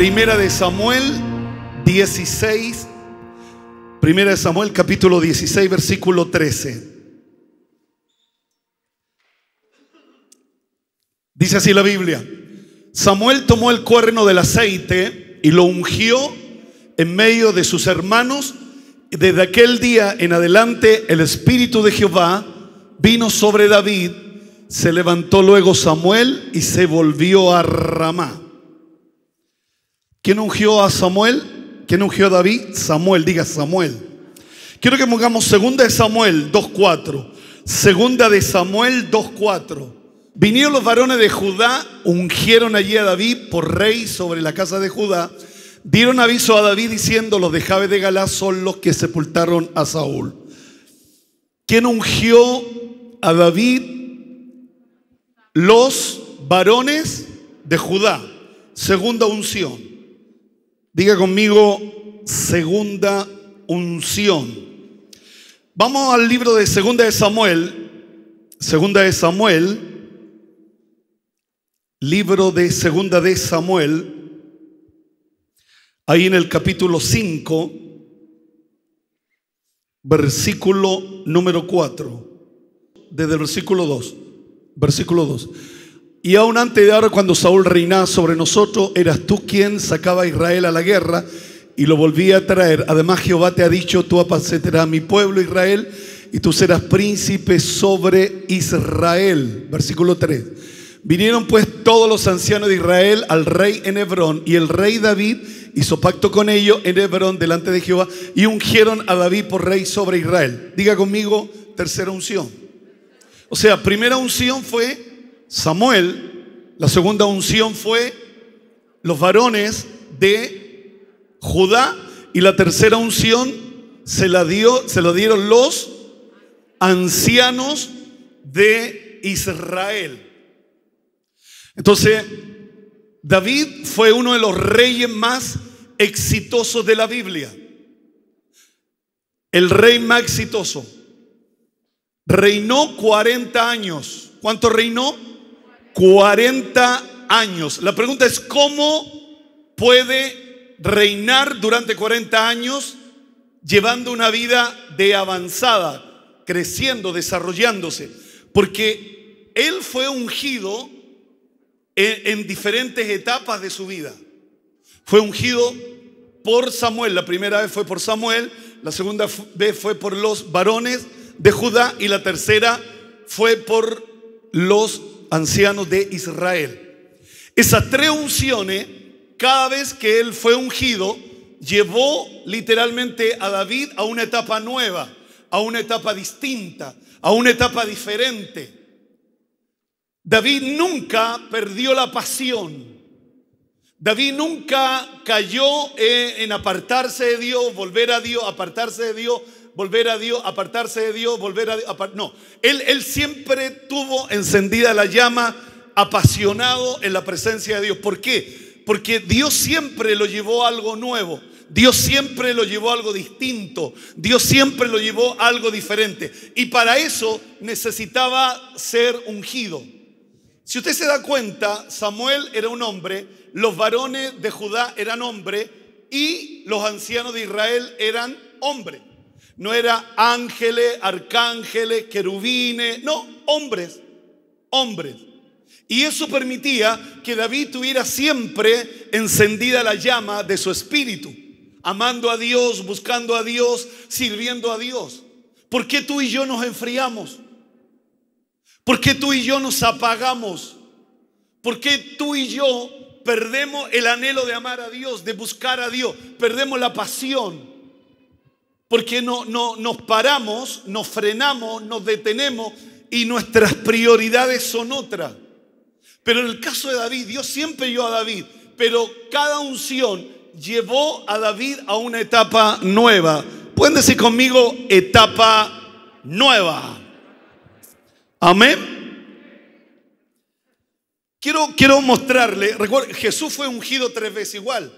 Primera de Samuel 16. Primera de Samuel capítulo 16 versículo 13. Dice así la Biblia. Samuel tomó el cuerno del aceite y lo ungió en medio de sus hermanos. Desde aquel día en adelante el Espíritu de Jehová vino sobre David. Se levantó luego Samuel y se volvió a Ramá. ¿Quién ungió a Samuel? ¿Quién ungió a David? Samuel, diga Samuel. Quiero que pongamos segunda de Samuel 2.4. Segunda de Samuel 2.4. Vinieron los varones de Judá, ungieron allí a David por rey sobre la casa de Judá. Dieron aviso a David diciendo, los de Jabe de Galá son los que sepultaron a Saúl. ¿Quién ungió a David? Los varones de Judá. Segunda unción. Diga conmigo, segunda unción. Vamos al libro de Segunda de Samuel. Segunda de Samuel. Libro de Segunda de Samuel. Ahí en el capítulo 5, versículo número 4. Desde el versículo 2. Versículo 2. Y aún antes de ahora, cuando Saúl reinaba sobre nosotros, eras tú quien sacaba a Israel a la guerra y lo volvía a traer. Además, Jehová te ha dicho, tú apacentarás a mi pueblo Israel y tú serás príncipe sobre Israel. Versículo 3. Vinieron pues todos los ancianos de Israel al rey en Hebrón y el rey David hizo pacto con ellos en Hebrón delante de Jehová y ungieron a David por rey sobre Israel. Diga conmigo, tercera unción. O sea, primera unción fue Samuel, la segunda unción fue los varones de Judá y la tercera unción se la, dio, se la dieron los ancianos de Israel. Entonces, David fue uno de los reyes más exitosos de la Biblia. El rey más exitoso. Reinó 40 años. ¿Cuánto reinó? 40 años. La pregunta es, ¿cómo puede reinar durante 40 años llevando una vida de avanzada, creciendo, desarrollándose? Porque él fue ungido en, diferentes etapas de su vida. Fue ungido por Samuel, la primera vez fue por Samuel, la segunda vez fue por los varones de Judá y la tercera fue por los ancianos de Israel. Esas tres unciones, cada vez que él fue ungido, llevó literalmente a David a una etapa nueva, a una etapa distinta, a una etapa diferente. David nunca perdió la pasión. David nunca cayó eh, en apartarse de Dios, volver a Dios, apartarse de Dios, volver a Dios, apartarse de Dios, volver a Dios. No, él, él siempre tuvo encendida la llama, apasionado en la presencia de Dios. ¿Por qué? Porque Dios siempre lo llevó a algo nuevo. Dios siempre lo llevó a algo distinto. Dios siempre lo llevó a algo diferente. Y para eso necesitaba ser ungido. Si usted se da cuenta, Samuel era un hombre, los varones de Judá eran hombres y los ancianos de Israel eran hombres. No era ángeles, arcángeles, querubines, no, hombres, hombres. Y eso permitía que David tuviera siempre encendida la llama de su espíritu, amando a Dios, buscando a Dios, sirviendo a Dios. ¿Por qué tú y yo nos enfriamos? ¿Por qué tú y yo nos apagamos? ¿Por qué tú y yo perdemos el anhelo de amar a Dios, de buscar a Dios? Perdemos la pasión. Porque no, no, nos paramos, nos frenamos, nos detenemos y nuestras prioridades son otras. Pero en el caso de David, Dios siempre dio a David, pero cada unción llevó a David a una etapa nueva. Pueden decir conmigo, etapa nueva. Amén. Quiero, quiero mostrarle, recuerden, Jesús fue ungido tres veces igual.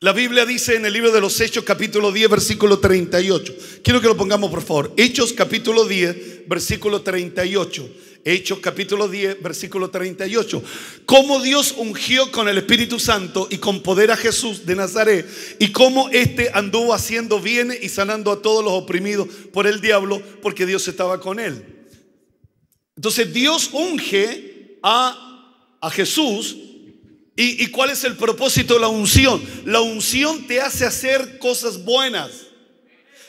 La Biblia dice en el libro de los Hechos capítulo 10 versículo 38. Quiero que lo pongamos por favor. Hechos capítulo 10 versículo 38. Hechos capítulo 10 versículo 38. Cómo Dios ungió con el Espíritu Santo y con poder a Jesús de Nazaret y cómo éste anduvo haciendo bien y sanando a todos los oprimidos por el diablo porque Dios estaba con él. Entonces Dios unge a, a Jesús ¿Y, cuál es el propósito de la unción? La unción te hace hacer cosas buenas,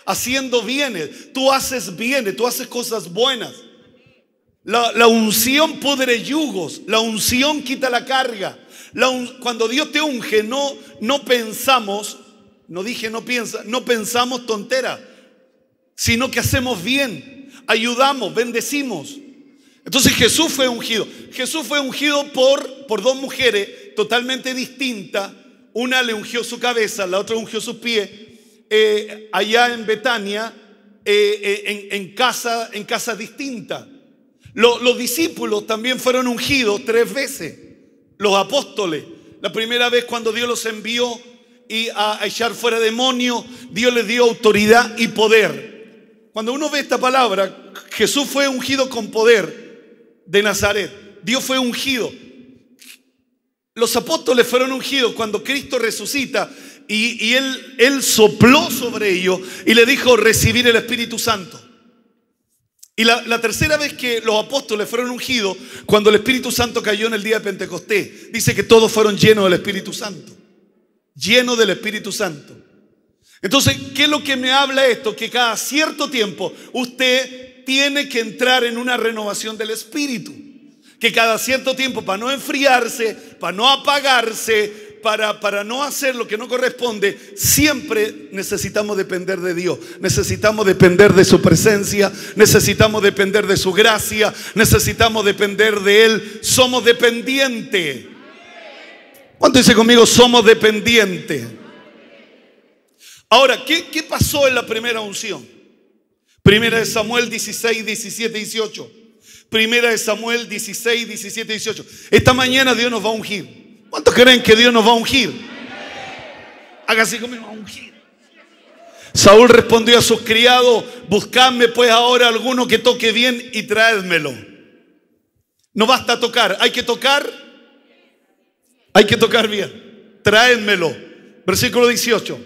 haciendo bienes. Tú haces bienes, tú haces cosas buenas. La, unción podre yugos, la unción quita la carga. cuando Dios te unge, no, no pensamos, no dije no piensa, no pensamos tontera, sino que hacemos bien, ayudamos, bendecimos. Entonces Jesús fue ungido. Jesús fue ungido por, por dos mujeres totalmente distinta. Una le ungió su cabeza, la otra ungió sus pies. Eh, allá en Betania, eh, eh, en, casa, en casas distintas. Los, discípulos también fueron ungidos tres veces. Los apóstoles. La primera vez cuando Dios los envió y a, a echar fuera demonios, Dios les dio autoridad y poder. Cuando uno ve esta palabra, Jesús fue ungido con poder de Nazaret. Dios fue ungido. Los apóstoles fueron ungidos cuando Cristo resucita y, él, él sopló sobre ellos y le dijo recibir el Espíritu Santo. Y la, la, tercera vez que los apóstoles fueron ungidos, cuando el Espíritu Santo cayó en el día de Pentecostés, dice que todos fueron llenos del Espíritu Santo. Llenos del Espíritu Santo. Entonces, ¿qué es lo que me habla esto? Que cada cierto tiempo usted tiene que entrar en una renovación del Espíritu que cada cierto tiempo, para no enfriarse, para no apagarse, para, para no hacer lo que no corresponde, siempre necesitamos depender de Dios, necesitamos depender de su presencia, necesitamos depender de su gracia, necesitamos depender de Él, somos dependientes. ¿Cuánto dice conmigo? Somos dependientes. Ahora, ¿qué, ¿qué pasó en la primera unción? Primera de Samuel 16, 17, 18. Primera de Samuel 16, 17, 18. Esta mañana Dios nos va a ungir. ¿Cuántos creen que Dios nos va a ungir? Haga así conmigo, a ungir. Saúl respondió a sus criados, buscadme pues ahora alguno que toque bien y traédmelo. No basta tocar, hay que tocar, hay que tocar bien, traédmelo. Versículo 18.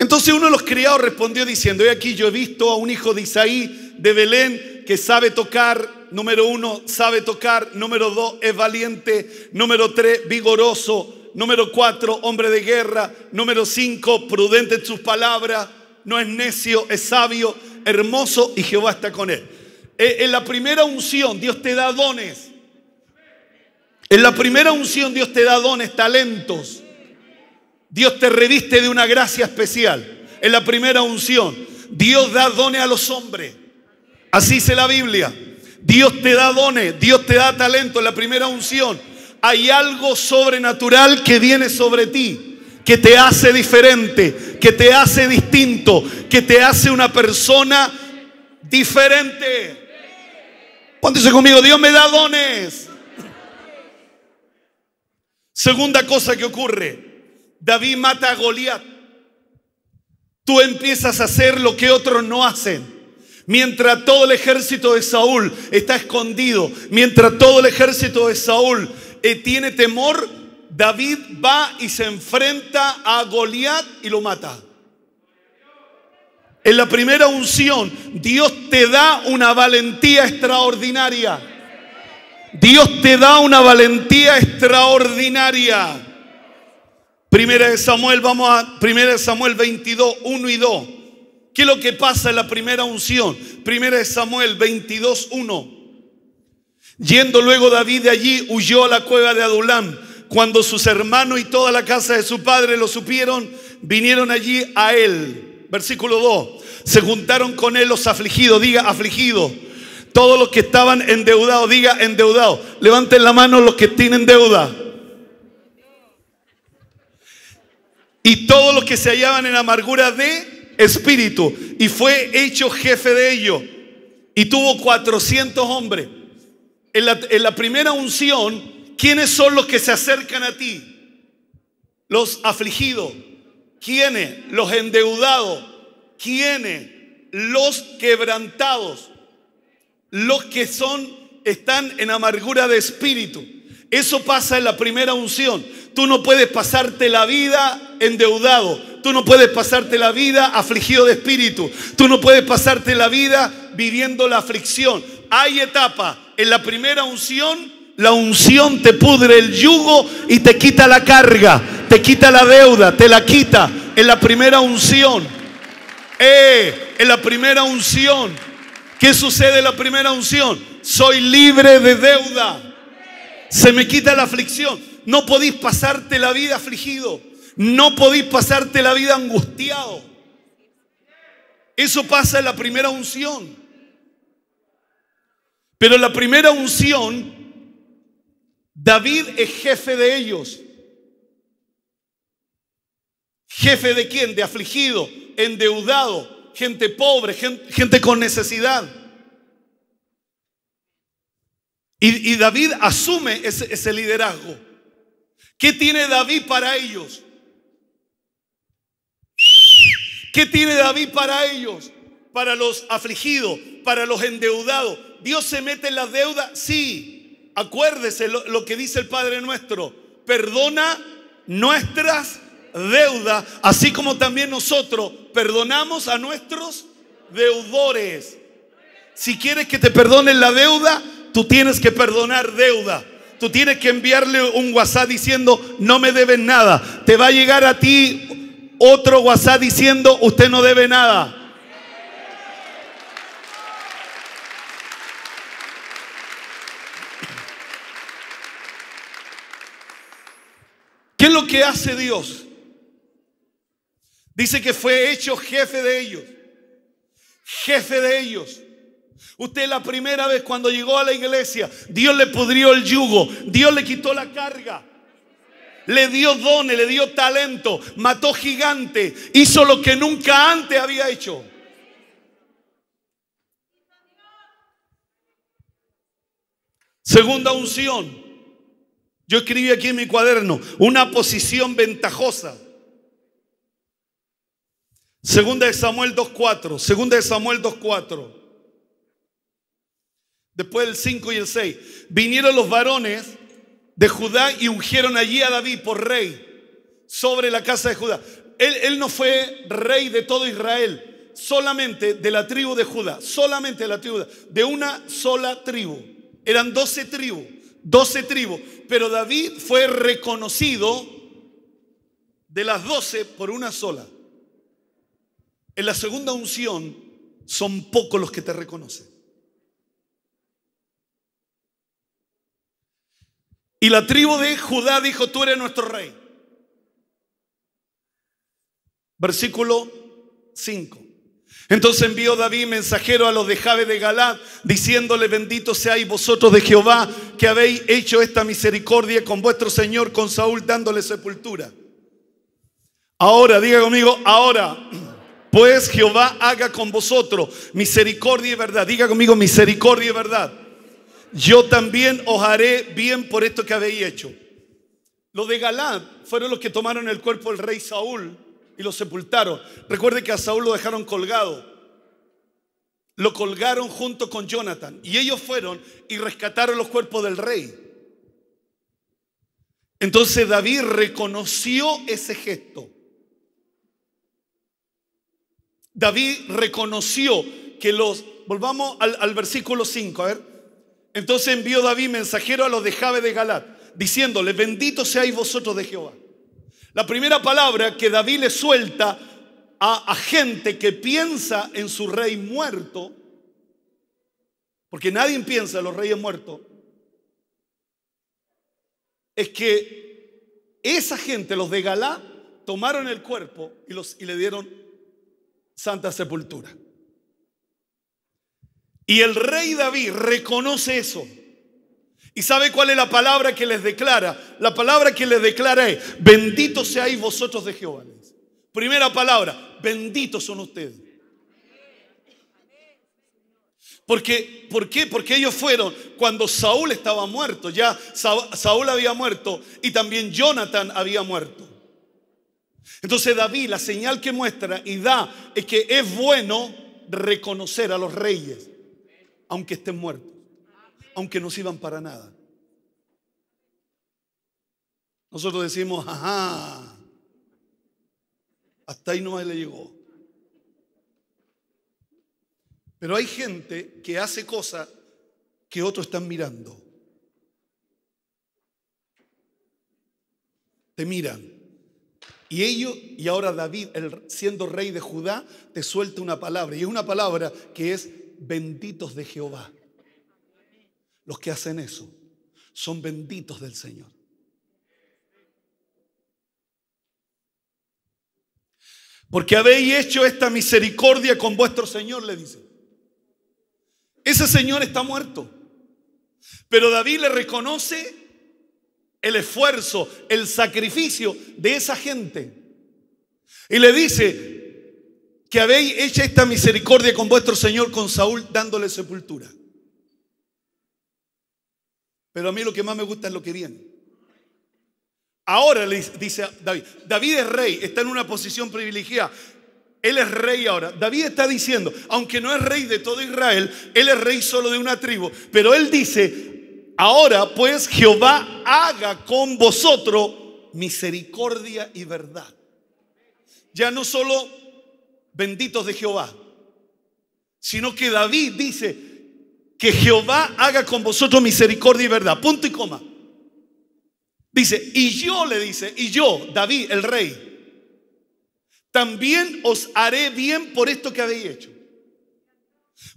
Entonces uno de los criados respondió diciendo, he aquí yo he visto a un hijo de Isaí de Belén que sabe tocar, número uno, sabe tocar, número dos, es valiente, número tres, vigoroso, número cuatro, hombre de guerra, número cinco, prudente en sus palabras, no es necio, es sabio, hermoso y Jehová está con él. Eh, en la primera unción Dios te da dones. En la primera unción Dios te da dones, talentos. Dios te reviste de una gracia especial. En la primera unción Dios da dones a los hombres. Así dice la Biblia. Dios te da dones, Dios te da talento, la primera unción. Hay algo sobrenatural que viene sobre ti, que te hace diferente, que te hace distinto, que te hace una persona diferente. ¿Cuánto conmigo? Dios me da dones. Segunda cosa que ocurre, David mata a Goliat. Tú empiezas a hacer lo que otros no hacen. Mientras todo el ejército de Saúl está escondido, mientras todo el ejército de Saúl eh, tiene temor, David va y se enfrenta a Goliat y lo mata. En la primera unción, Dios te da una valentía extraordinaria. Dios te da una valentía extraordinaria. Primera de Samuel, vamos a Primera de Samuel 22, 1 y 2. ¿Qué es lo que pasa en la primera unción? Primera de Samuel 22.1. Yendo luego David de allí, huyó a la cueva de Adulán. Cuando sus hermanos y toda la casa de su padre lo supieron, vinieron allí a él. Versículo 2. Se juntaron con él los afligidos, diga afligidos. Todos los que estaban endeudados, diga endeudados. Levanten la mano los que tienen deuda. Y todos los que se hallaban en amargura de espíritu y fue hecho jefe de ellos y tuvo 400 hombres. En la, primera unción, ¿quiénes son los que se acercan a ti? Los afligidos. ¿Quiénes? Los endeudados. ¿Quiénes? Los quebrantados. Los que son están en amargura de espíritu. Eso pasa en la primera unción. Tú no puedes pasarte la vida endeudado tú no puedes pasarte la vida afligido de espíritu. Tú no puedes pasarte la vida viviendo la aflicción. Hay etapa. En la primera unción, la unción te pudre el yugo y te quita la carga, te quita la deuda, te la quita. En la primera unción. Eh, en la primera unción. ¿Qué sucede en la primera unción? Soy libre de deuda. Se me quita la aflicción. No podéis pasarte la vida afligido. No podéis pasarte la vida angustiado. Eso pasa en la primera unción. Pero en la primera unción, David es jefe de ellos. ¿Jefe de quién? De afligido, endeudado, gente pobre, gente, con necesidad. Y, David asume ese, ese liderazgo. ¿Qué tiene David para ellos? ¿Qué tiene David para ellos? Para los afligidos, para los endeudados. ¿Dios se mete en la deuda? Sí. Acuérdese lo, que dice el Padre nuestro. Perdona nuestras deudas, así como también nosotros perdonamos a nuestros deudores. Si quieres que te perdone la deuda, tú tienes que perdonar deuda. Tú tienes que enviarle un WhatsApp diciendo, no me debes nada. Te va a llegar a ti otro WhatsApp diciendo, usted no debe nada. ¿Qué es lo que hace Dios? Dice que fue hecho jefe de ellos. Jefe de ellos. Usted la primera vez cuando llegó a la iglesia, Dios le pudrió el yugo, Dios le quitó la carga le dio dones, le dio talento, mató gigante, hizo lo que nunca antes había hecho. Segunda unción. Yo escribí aquí en mi cuaderno, una posición ventajosa. Segunda de Samuel 2.4, segunda de Samuel 2.4. Después del 5 y el 6. Vinieron los varones de Judá y ungieron allí a David por rey sobre la casa de Judá. Él, no fue rey de todo Israel, solamente de la tribu de Judá, solamente de la tribu, de una sola tribu. Eran doce tribus, doce tribus. Pero David fue reconocido de las doce por una sola. En la segunda unción son pocos los que te reconocen. Y la tribu de Judá dijo, tú eres nuestro rey. Versículo 5. Entonces envió David mensajero a los de Jabe de Galad, diciéndole, bendito seáis vosotros de Jehová, que habéis hecho esta misericordia con vuestro Señor, con Saúl, dándole sepultura. Ahora, diga conmigo, ahora, pues Jehová haga con vosotros misericordia y verdad. Diga conmigo misericordia y verdad. Yo también os haré bien por esto que habéis hecho. Los de Galad fueron los que tomaron el cuerpo del rey Saúl y lo sepultaron. Recuerde que a Saúl lo dejaron colgado. Lo colgaron junto con Jonathan. Y ellos fueron y rescataron los cuerpos del rey. Entonces David reconoció ese gesto. David reconoció que los... Volvamos al, al versículo 5, a ver. Entonces envió David mensajero a los de Jabe de Galat, diciéndole, bendito seáis vosotros de Jehová. La primera palabra que David le suelta a, gente que piensa en su rey muerto, porque nadie piensa en los reyes muertos, es que esa gente, los de Galá, tomaron el cuerpo y, los, y le dieron santa sepultura. Y el rey David reconoce eso. ¿Y sabe cuál es la palabra que les declara? La palabra que les declara es, bendito seáis vosotros de Jehová. Primera palabra, benditos son ustedes. Porque, ¿Por qué? Porque ellos fueron cuando Saúl estaba muerto, ya Saúl había muerto y también Jonathan había muerto. Entonces David, la señal que muestra y da es que es bueno reconocer a los reyes aunque estén muertos, aunque no sirvan para nada. Nosotros decimos, ajá, hasta ahí no le llegó. Pero hay gente que hace cosas que otros están mirando. Te miran. Y ellos, y ahora David, el, siendo rey de Judá, te suelta una palabra. Y es una palabra que es benditos de Jehová. Los que hacen eso son benditos del Señor. Porque habéis hecho esta misericordia con vuestro Señor, le dice. Ese Señor está muerto. Pero David le reconoce el esfuerzo, el sacrificio de esa gente. Y le dice, que habéis hecho esta misericordia con vuestro Señor, con Saúl, dándole sepultura. Pero a mí lo que más me gusta es lo que viene. Ahora le dice David, David es rey, está en una posición privilegiada. Él es rey ahora. David está diciendo, aunque no es rey de todo Israel, él es rey solo de una tribu. Pero él dice, ahora pues Jehová haga con vosotros misericordia y verdad. Ya no solo benditos de Jehová, sino que David dice, que Jehová haga con vosotros misericordia y verdad, punto y coma. Dice, y yo le dice, y yo, David, el rey, también os haré bien por esto que habéis hecho.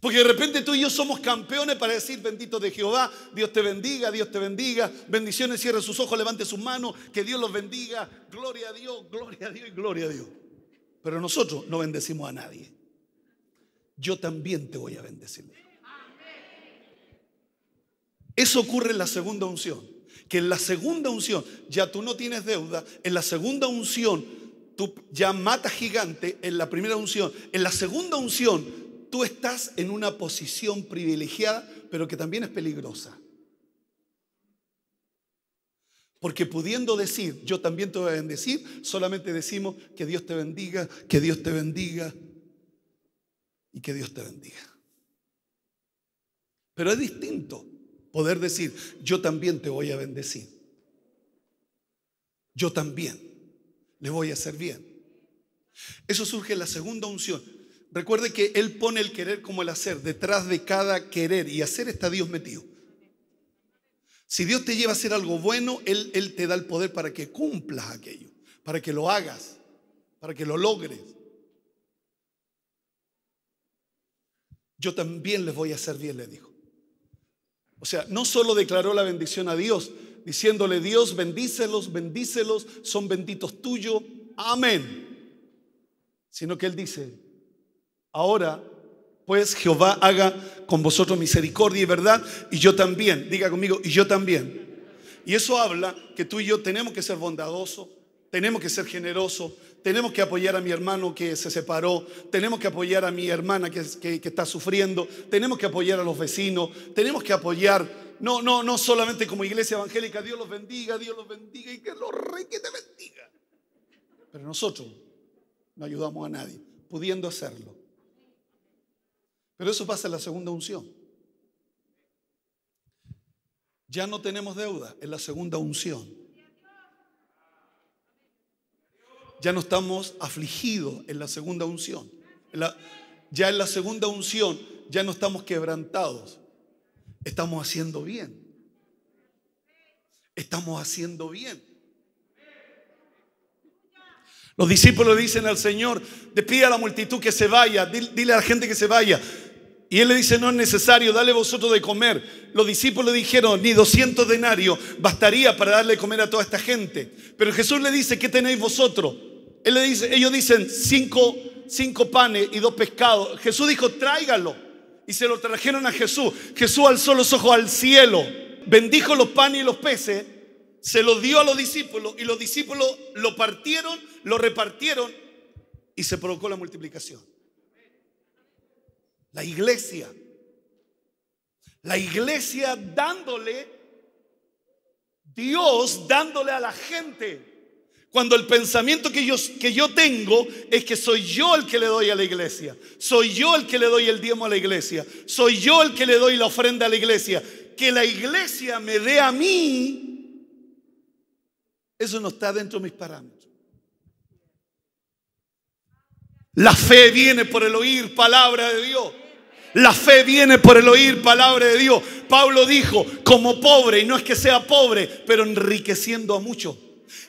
Porque de repente tú y yo somos campeones para decir benditos de Jehová, Dios te bendiga, Dios te bendiga, bendiciones, cierre sus ojos, levante sus manos, que Dios los bendiga, gloria a Dios, gloria a Dios y gloria a Dios. Pero nosotros no bendecimos a nadie. Yo también te voy a bendecir. Eso ocurre en la segunda unción. Que en la segunda unción ya tú no tienes deuda. En la segunda unción tú ya matas gigante. En la primera unción. En la segunda unción tú estás en una posición privilegiada, pero que también es peligrosa. Porque pudiendo decir, yo también te voy a bendecir, solamente decimos que Dios te bendiga, que Dios te bendiga y que Dios te bendiga. Pero es distinto poder decir, yo también te voy a bendecir. Yo también le voy a hacer bien. Eso surge en la segunda unción. Recuerde que Él pone el querer como el hacer. Detrás de cada querer y hacer está Dios metido. Si Dios te lleva a hacer algo bueno, Él, Él te da el poder para que cumplas aquello, para que lo hagas, para que lo logres. Yo también les voy a hacer bien, le dijo. O sea, no solo declaró la bendición a Dios, diciéndole, Dios, bendícelos, bendícelos, son benditos tuyos, amén. Sino que Él dice, ahora pues Jehová haga con vosotros misericordia y verdad, y yo también, diga conmigo, y yo también. Y eso habla que tú y yo tenemos que ser bondadosos, tenemos que ser generosos, tenemos que apoyar a mi hermano que se separó, tenemos que apoyar a mi hermana que, está sufriendo, tenemos que apoyar a los vecinos, tenemos que apoyar, no, no, no solamente como iglesia evangélica, Dios los bendiga, Dios los bendiga y que los rey que te bendiga. Pero nosotros no ayudamos a nadie, pudiendo hacerlo. Pero eso pasa en la segunda unción. Ya no tenemos deuda en la segunda unción. Ya no estamos afligidos en la segunda unción. ya en la segunda unción ya no estamos quebrantados. Estamos haciendo bien. Estamos haciendo bien. Los discípulos dicen al Señor, despide a la multitud que se vaya, dile a la gente que se vaya, y él le dice, no es necesario, dale vosotros de comer. Los discípulos le dijeron, ni 200 denarios bastaría para darle de comer a toda esta gente. Pero Jesús le dice, ¿qué tenéis vosotros? Él le dice, ellos dicen, cinco, cinco panes y dos pescados. Jesús dijo, tráigalo. Y se lo trajeron a Jesús. Jesús alzó los ojos al cielo, bendijo los panes y los peces, se los dio a los discípulos y los discípulos lo partieron, lo repartieron y se provocó la multiplicación la iglesia. La iglesia dándole, Dios dándole a la gente. Cuando el pensamiento que yo, que yo tengo es que soy yo el que le doy a la iglesia, soy yo el que le doy el diezmo a la iglesia, soy yo el que le doy la ofrenda a la iglesia, que la iglesia me dé a mí, eso no está dentro de mis parámetros. La fe viene por el oír palabra de Dios. La fe viene por el oír palabra de Dios. Pablo dijo, como pobre, y no es que sea pobre, pero enriqueciendo a muchos.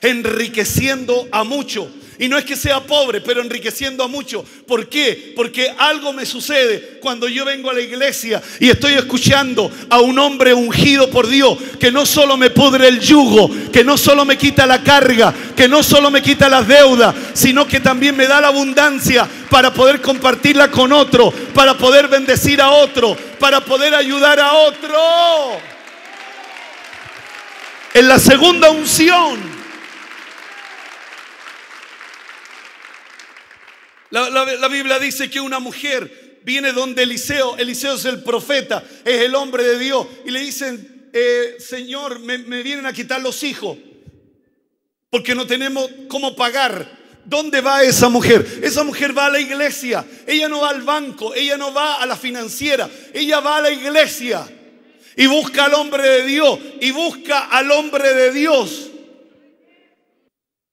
Enriqueciendo a muchos. Y no es que sea pobre, pero enriqueciendo a muchos. ¿Por qué? Porque algo me sucede cuando yo vengo a la iglesia y estoy escuchando a un hombre ungido por Dios que no solo me pudre el yugo, que no solo me quita la carga, que no solo me quita las deudas, sino que también me da la abundancia para poder compartirla con otro, para poder bendecir a otro, para poder ayudar a otro. En la segunda unción La, Biblia dice que una mujer viene donde Eliseo, Eliseo es el profeta, es el hombre de Dios, y le dicen, eh, Señor, me, me vienen a quitar los hijos, porque no tenemos cómo pagar. ¿Dónde va esa mujer? Esa mujer va a la iglesia, ella no va al banco, ella no va a la financiera, ella va a la iglesia y busca al hombre de Dios y busca al hombre de Dios.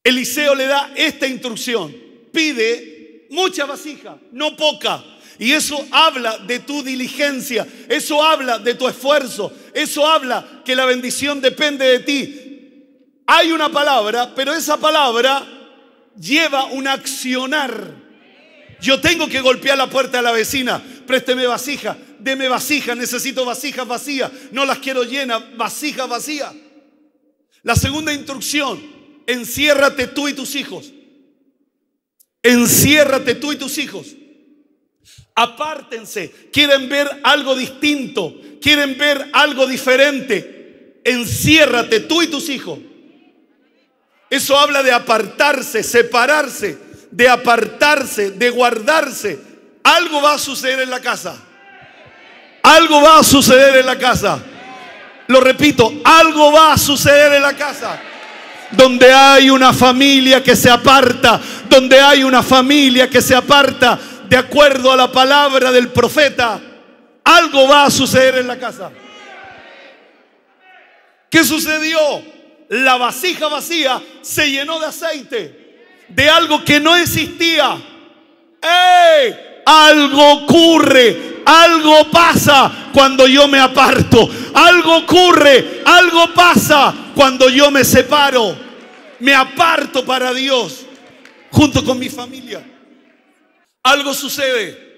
Eliseo le da esta instrucción. Pide mucha vasija, no poca. Y eso habla de tu diligencia, eso habla de tu esfuerzo, eso habla que la bendición depende de ti. Hay una palabra, pero esa palabra lleva un accionar. Yo tengo que golpear la puerta de la vecina, présteme vasija, deme vasija, necesito vasijas vacías, no las quiero llenas, vasijas vacías. La segunda instrucción, enciérrate tú y tus hijos. Enciérrate tú y tus hijos. Apártense. Quieren ver algo distinto. Quieren ver algo diferente. Enciérrate tú y tus hijos. Eso habla de apartarse, separarse, de apartarse, de guardarse. Algo va a suceder en la casa. Algo va a suceder en la casa. Lo repito, algo va a suceder en la casa. Donde hay una familia que se aparta, donde hay una familia que se aparta de acuerdo a la palabra del profeta, algo va a suceder en la casa. ¿Qué sucedió? La vasija vacía se llenó de aceite, de algo que no existía. ¡Ey! Algo ocurre, algo pasa cuando yo me aparto, algo ocurre, algo pasa cuando yo me separo, me aparto para Dios junto con mi familia. Algo sucede.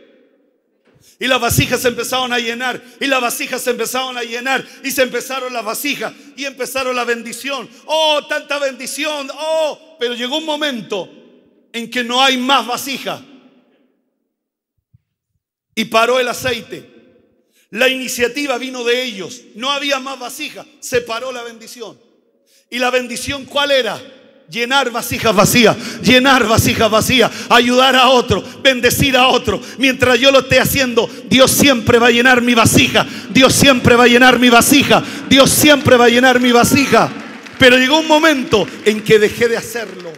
Y las vasijas se empezaron a llenar, y las vasijas se empezaron a llenar, y se empezaron las vasijas, y empezaron la bendición. Oh, tanta bendición, oh, pero llegó un momento en que no hay más vasija. Y paró el aceite. La iniciativa vino de ellos, no había más vasija, se paró la bendición. ¿Y la bendición cuál era? Llenar vasijas vacías, llenar vasijas vacías, ayudar a otro, bendecir a otro. Mientras yo lo esté haciendo, Dios siempre va a llenar mi vasija. Dios siempre va a llenar mi vasija. Dios siempre va a llenar mi vasija. Pero llegó un momento en que dejé de hacerlo.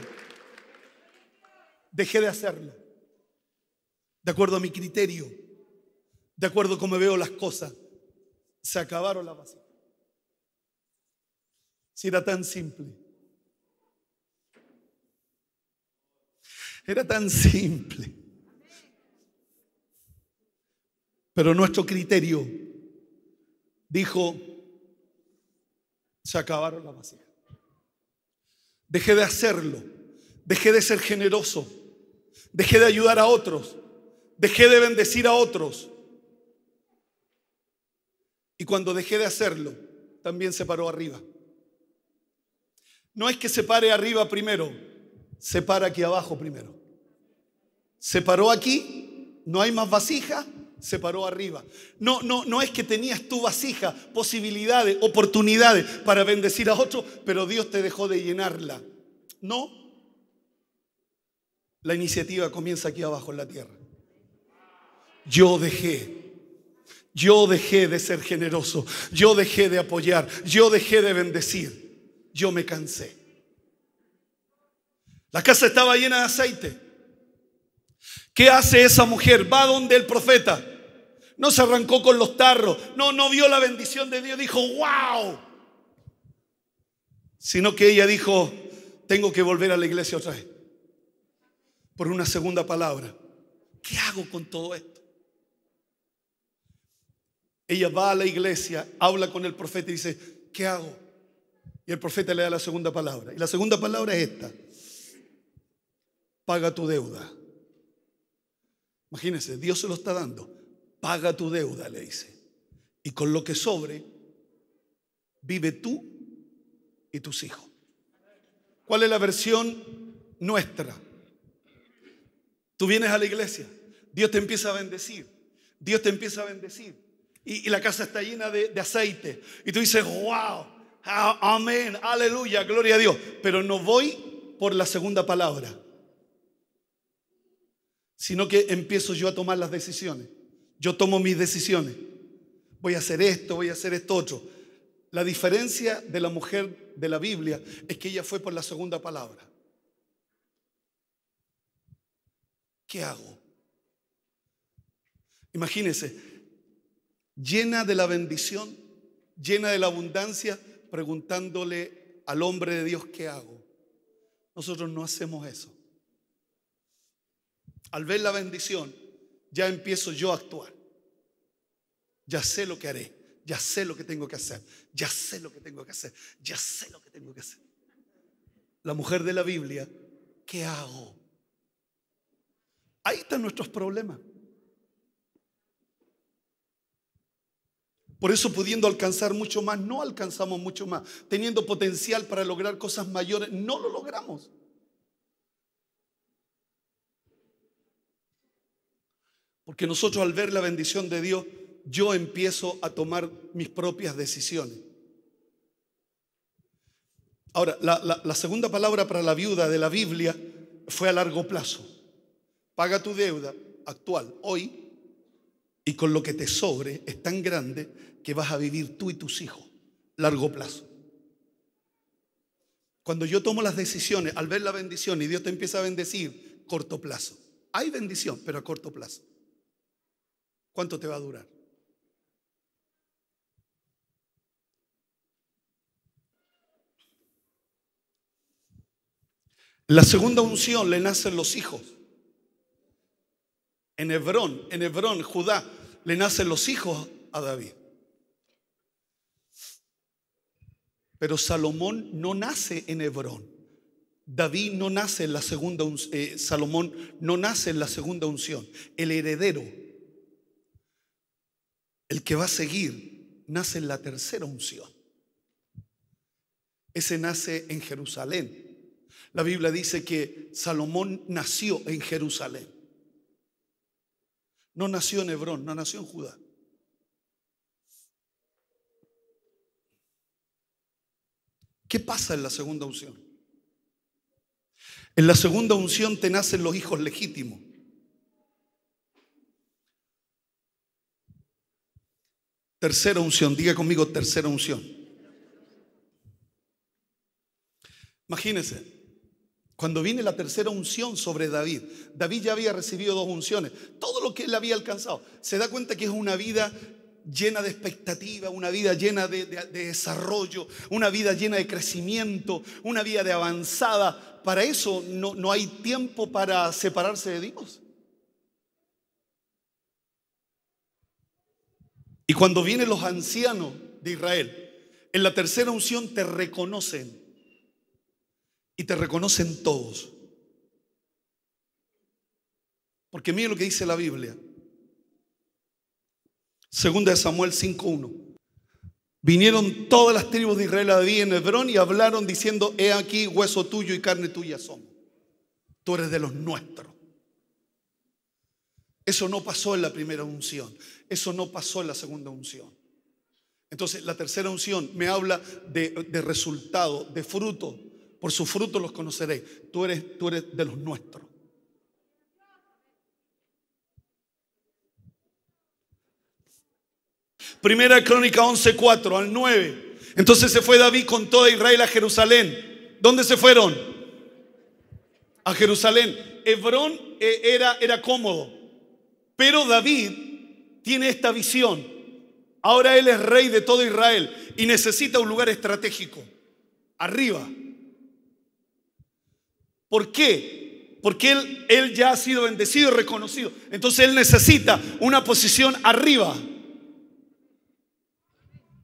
Dejé de hacerlo. De acuerdo a mi criterio, de acuerdo a cómo veo las cosas, se acabaron las vasijas. Si era tan simple. Era tan simple. Pero nuestro criterio dijo, se acabaron las vacías Dejé de hacerlo, dejé de ser generoso, dejé de ayudar a otros, dejé de bendecir a otros. Y cuando dejé de hacerlo, también se paró arriba. No es que se pare arriba primero, se para aquí abajo primero. Se paró aquí, no hay más vasija, se paró arriba. No, no, no es que tenías tu vasija, posibilidades, oportunidades para bendecir a otro, pero Dios te dejó de llenarla. No. La iniciativa comienza aquí abajo en la tierra. Yo dejé yo dejé de ser generoso, yo dejé de apoyar, yo dejé de bendecir, yo me cansé. La casa estaba llena de aceite. ¿Qué hace esa mujer? Va donde el profeta. No se arrancó con los tarros. No, no vio la bendición de Dios. Dijo, wow. Sino que ella dijo, tengo que volver a la iglesia otra vez. Por una segunda palabra. ¿Qué hago con todo esto? Ella va a la iglesia, habla con el profeta y dice, ¿qué hago? Y el profeta le da la segunda palabra. Y la segunda palabra es esta. Paga tu deuda. Imagínense, Dios se lo está dando. Paga tu deuda, le dice. Y con lo que sobre, vive tú y tus hijos. ¿Cuál es la versión nuestra? Tú vienes a la iglesia, Dios te empieza a bendecir, Dios te empieza a bendecir. Y, la casa está llena de, de aceite. Y tú dices, wow, ah, amén, aleluya, gloria a Dios. Pero no voy por la segunda palabra sino que empiezo yo a tomar las decisiones. Yo tomo mis decisiones. Voy a hacer esto, voy a hacer esto otro. La diferencia de la mujer de la Biblia es que ella fue por la segunda palabra. ¿Qué hago? Imagínense, llena de la bendición, llena de la abundancia, preguntándole al hombre de Dios, ¿qué hago? Nosotros no hacemos eso. Al ver la bendición, ya empiezo yo a actuar. Ya sé lo que haré, ya sé lo que tengo que hacer, ya sé lo que tengo que hacer, ya sé lo que tengo que hacer. La mujer de la Biblia, ¿qué hago? Ahí están nuestros problemas. Por eso pudiendo alcanzar mucho más, no alcanzamos mucho más. Teniendo potencial para lograr cosas mayores, no lo logramos. Porque nosotros al ver la bendición de Dios, yo empiezo a tomar mis propias decisiones. Ahora, la, segunda palabra para la viuda de la Biblia fue a largo plazo. Paga tu deuda actual, hoy, y con lo que te sobre es tan grande que vas a vivir tú y tus hijos, largo plazo. Cuando yo tomo las decisiones, al ver la bendición y Dios te empieza a bendecir, corto plazo. Hay bendición, pero a corto plazo. ¿Cuánto te va a durar? La segunda unción le nacen los hijos. En Hebrón, en Hebrón, Judá, le nacen los hijos a David. Pero Salomón no nace en Hebrón. David no nace en la segunda unción, eh, Salomón no nace en la segunda unción. El heredero el que va a seguir nace en la tercera unción. Ese nace en Jerusalén. La Biblia dice que Salomón nació en Jerusalén. No nació en Hebrón, no nació en Judá. ¿Qué pasa en la segunda unción? En la segunda unción te nacen los hijos legítimos. Tercera unción, diga conmigo tercera unción. Imagínense, cuando viene la tercera unción sobre David, David ya había recibido dos unciones, todo lo que él había alcanzado, se da cuenta que es una vida llena de expectativa, una vida llena de, desarrollo, una vida llena de crecimiento, una vida de avanzada. Para eso no hay tiempo para separarse de Dios. Y cuando vienen los ancianos de Israel, en la tercera unción te reconocen. Y te reconocen todos. Porque mire lo que dice la Biblia. Segunda de Samuel 5.1. Vinieron todas las tribus de Israel a David en Hebrón y hablaron diciendo, he aquí, hueso tuyo y carne tuya somos. Tú eres de los nuestros. Eso no pasó en la primera unción. Eso no pasó en la segunda unción. Entonces, la tercera unción me habla de, resultado, de fruto. Por su fruto los conoceréis. Tú eres, tú eres de los nuestros. Primera Crónica 11:4 al 9. Entonces se fue David con toda Israel a Jerusalén. ¿Dónde se fueron? A Jerusalén. Hebrón eh, era, era cómodo. Pero David tiene esta visión. Ahora él es rey de todo Israel y necesita un lugar estratégico. Arriba. ¿Por qué? Porque él, él ya ha sido bendecido y reconocido. Entonces él necesita una posición arriba.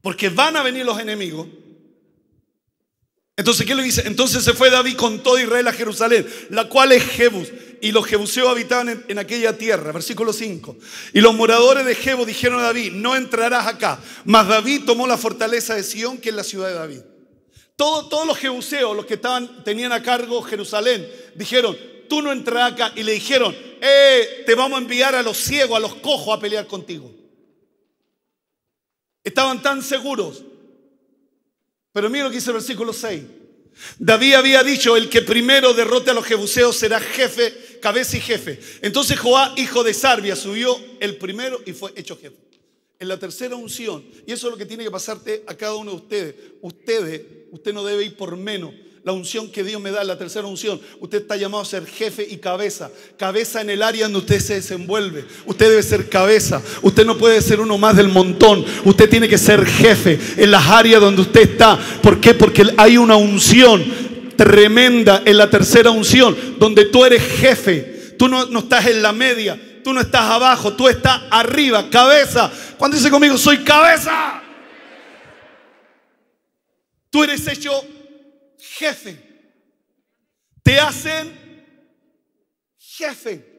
Porque van a venir los enemigos entonces, ¿qué le dice? Entonces se fue David con todo Israel a Jerusalén, la cual es Jebus. Y los jebuseos habitaban en, aquella tierra. Versículo 5. Y los moradores de Jebus dijeron a David, no entrarás acá. Mas David tomó la fortaleza de Sión, que es la ciudad de David. Todo, todos los jebuseos, los que estaban, tenían a cargo Jerusalén, dijeron, tú no entrarás acá. Y le dijeron, eh, te vamos a enviar a los ciegos, a los cojos a pelear contigo. Estaban tan seguros pero mira lo que dice el versículo 6. David había dicho, el que primero derrote a los jebuseos será jefe, cabeza y jefe. Entonces Joá, hijo de Sarbia, subió el primero y fue hecho jefe. En la tercera unción. Y eso es lo que tiene que pasarte a cada uno de ustedes. Ustedes, usted no debe ir por menos la unción que Dios me da, la tercera unción. Usted está llamado a ser jefe y cabeza. Cabeza en el área donde usted se desenvuelve. Usted debe ser cabeza. Usted no puede ser uno más del montón. Usted tiene que ser jefe en las áreas donde usted está. ¿Por qué? Porque hay una unción tremenda en la tercera unción, donde tú eres jefe. Tú no, estás en la media. Tú no estás abajo. Tú estás arriba, cabeza. Cuando dice conmigo, soy cabeza. Tú eres hecho jefe. Te hacen jefe.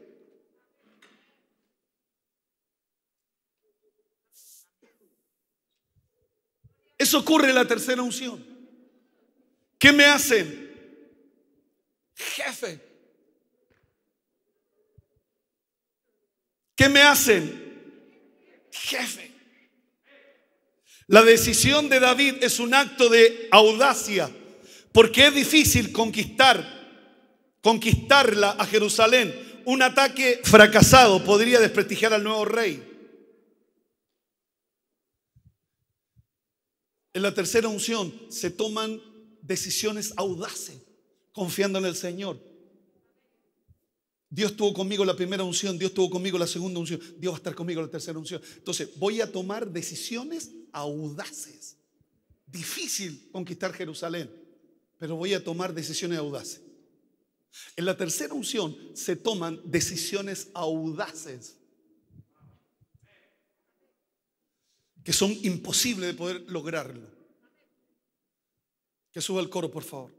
Eso ocurre en la tercera unción. ¿Qué me hacen? Jefe. ¿Qué me hacen? Jefe. La decisión de David es un acto de audacia. Porque es difícil conquistar, conquistarla a Jerusalén. Un ataque fracasado podría desprestigiar al nuevo rey. En la tercera unción se toman decisiones audaces, confiando en el Señor. Dios estuvo conmigo la primera unción, Dios estuvo conmigo la segunda unción, Dios va a estar conmigo en la tercera unción. Entonces, voy a tomar decisiones audaces. Difícil conquistar Jerusalén pero voy a tomar decisiones audaces. En la tercera unción se toman decisiones audaces que son imposibles de poder lograrlo. Que suba el coro, por favor.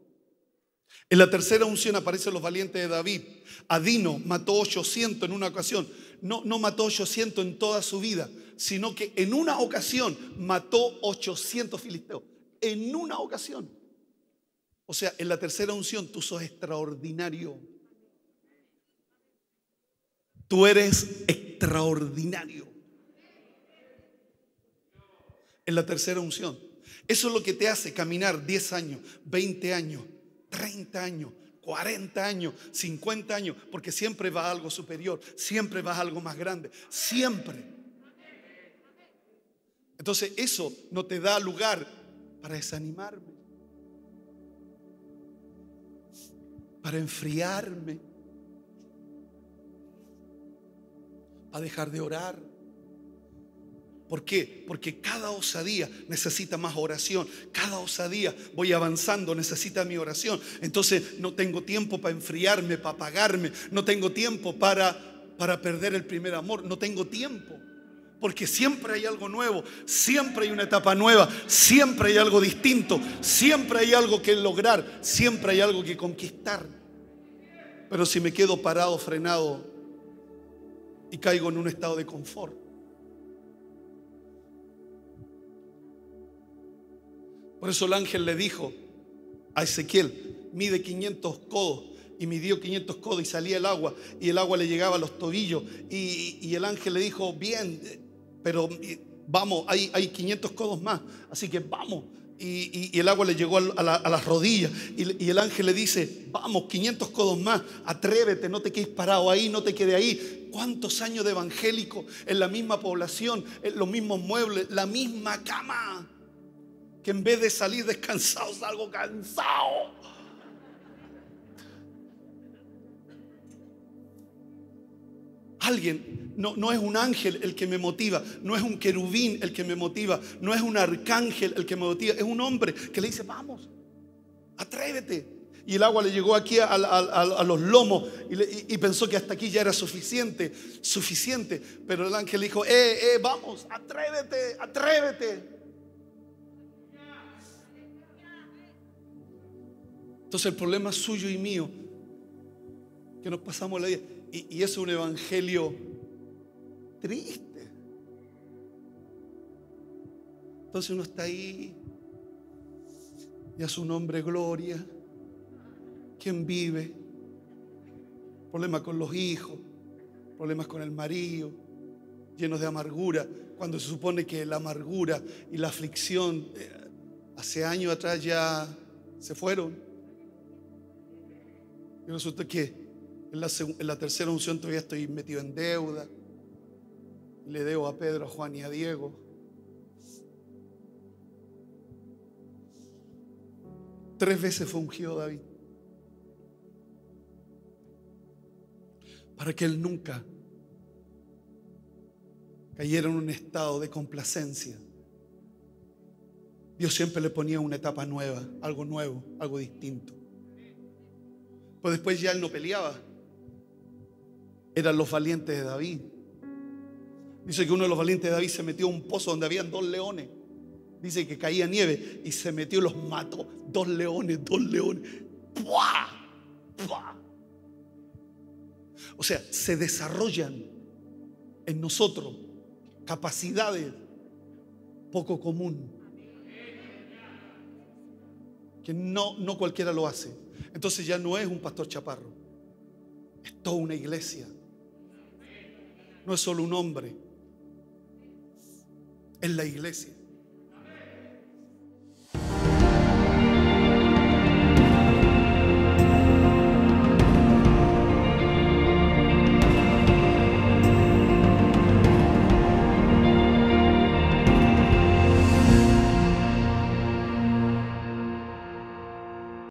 En la tercera unción aparecen los valientes de David. Adino mató 800 en una ocasión. No, no mató 800 en toda su vida, sino que en una ocasión mató 800 filisteos. En una ocasión. O sea, en la tercera unción tú sos extraordinario. Tú eres extraordinario. En la tercera unción. Eso es lo que te hace caminar 10 años, 20 años, 30 años, 40 años, 50 años, porque siempre va a algo superior, siempre vas a algo más grande, siempre. Entonces eso no te da lugar para desanimarme. para enfriarme, para dejar de orar. ¿Por qué? Porque cada osadía necesita más oración. Cada osadía voy avanzando, necesita mi oración. Entonces no tengo tiempo para enfriarme, para apagarme. No tengo tiempo para, para perder el primer amor. No tengo tiempo. Porque siempre hay algo nuevo, siempre hay una etapa nueva, siempre hay algo distinto, siempre hay algo que lograr, siempre hay algo que conquistar. Pero si me quedo parado, frenado y caigo en un estado de confort. Por eso el ángel le dijo a Ezequiel, mide 500 codos. Y midió 500 codos y salía el agua y el agua le llegaba a los tobillos. Y, el ángel le dijo, bien, pero eh, vamos, hay, hay 500 codos más. Así que vamos. Y, el agua le llegó a, las rodillas. Y, el ángel le dice, vamos, 500 codos más, atrévete, no te quedes parado ahí, no te quede ahí. ¿Cuántos años de evangélico en la misma población, en los mismos muebles, la misma cama? Que en vez de salir descansado salgo cansado. alguien, no, no, es un ángel el que me motiva, no es un querubín el que me motiva, no es un arcángel el que me motiva, es un hombre que le dice, vamos, atrévete. Y el agua le llegó aquí a, los lomos y, pensó que hasta aquí ya era suficiente, suficiente. Pero el ángel dijo, eh, eh, vamos, atrévete, atrévete. Entonces el problema es suyo y mío, que nos pasamos la vida y, es un evangelio triste. Entonces uno está ahí y a su nombre gloria. ¿Quién vive? Problemas con los hijos, problemas con el marido, llenos de amargura, cuando se supone que la amargura y la aflicción eh, hace años atrás ya se fueron. Y resulta que en la, tercera unción todavía estoy metido en deuda. Le debo a Pedro, a Juan y a Diego. Tres veces fue David. Para que él nunca cayera en un estado de complacencia. Dios siempre le ponía una etapa nueva, algo nuevo, algo distinto. Pues después ya él no peleaba eran los valientes de David. Dice que uno de los valientes de David se metió a un pozo donde habían dos leones. Dice que caía nieve y se metió y los mató. Dos leones, dos leones. O sea, se desarrollan en nosotros capacidades poco común. Que no, no cualquiera lo hace. Entonces ya no es un pastor chaparro. Es toda una iglesia no es solo un hombre, En la iglesia.